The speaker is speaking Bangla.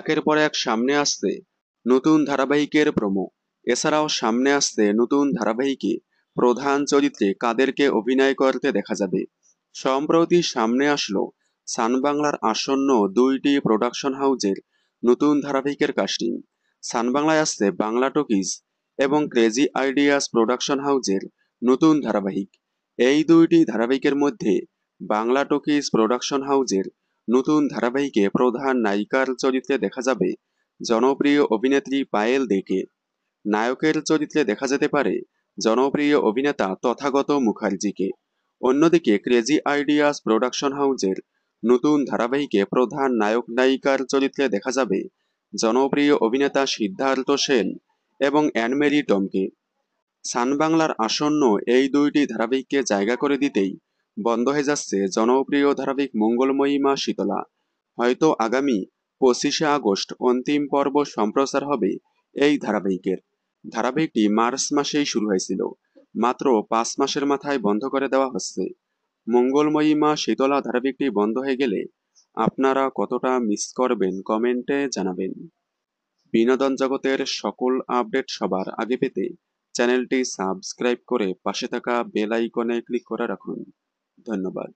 একের পর এক সামনে আসতে নতুন ধারাবাহিকের প্রমো এছাড়াও সামনে আসতে নতুন ধারাবাহিকে প্রধান চরিত্রে কাদেরকে অভিনয় করতে দেখা যাবে সম্প্রতি সামনে আসলো সান বাংলার আসন্ন দুইটি প্রোডাকশন হাউজের নতুন ধারাবাহিকের কাস্টিং সান বাংলায় আসছে বাংলা টকিজ এবং ক্রেজি আইডিয়াস প্রোডাকশন হাউজের নতুন ধারাবাহিক এই দুইটি ধারাবাহিকের মধ্যে বাংলা টকিজ প্রোডাকশন হাউজের নতুন ধারাবাহিকে প্রধান নায়িকার চরিত্রে দেখা যাবে জনপ্রিয় অভিনেত্রী পায়েল দেকে নায়কের চরিত্রে দেখা যেতে পারে জনপ্রিয় অভিনেতা তথাগত মুখার্জিকে অন্যদিকে ক্রেজি আইডিয়াস প্রোডাকশন হাউজের নতুন ধারাবাহিকে প্রধান নায়ক নায়িকার চরিত্রে দেখা যাবে জনপ্রিয় অভিনেতা সিদ্ধার্থ সেন এবং অ্যানমেরি টমকে সানবাংলার আসন্ন এই দুইটি ধারাবাহিককে জায়গা করে দিতেই বন্ধ হয়ে যাচ্ছে জনপ্রিয় ধারাবাহিক মঙ্গলময়ী মা শীতলা হয়তো আগামী পঁচিশে আগস্ট অন্তিম পর্ব সম্প্রচার হবে এই ধারাবাহিকের ধারাবাহিকটি মার্চ মাসেই শুরু হয়েছিল মাত্র পাঁচ মাসের মাথায় বন্ধ করে দেওয়া হচ্ছে মঙ্গলময়ী মা শীতলা ধারাবাহিকটি বন্ধ হয়ে গেলে আপনারা কতটা মিস করবেন কমেন্টে জানাবেন বিনোদন জগতের সকল আপডেট সবার আগে পেতে চ্যানেলটি সাবস্ক্রাইব করে পাশে থাকা বেল আইকনে ক্লিক করে রাখুন ধন্যবাদ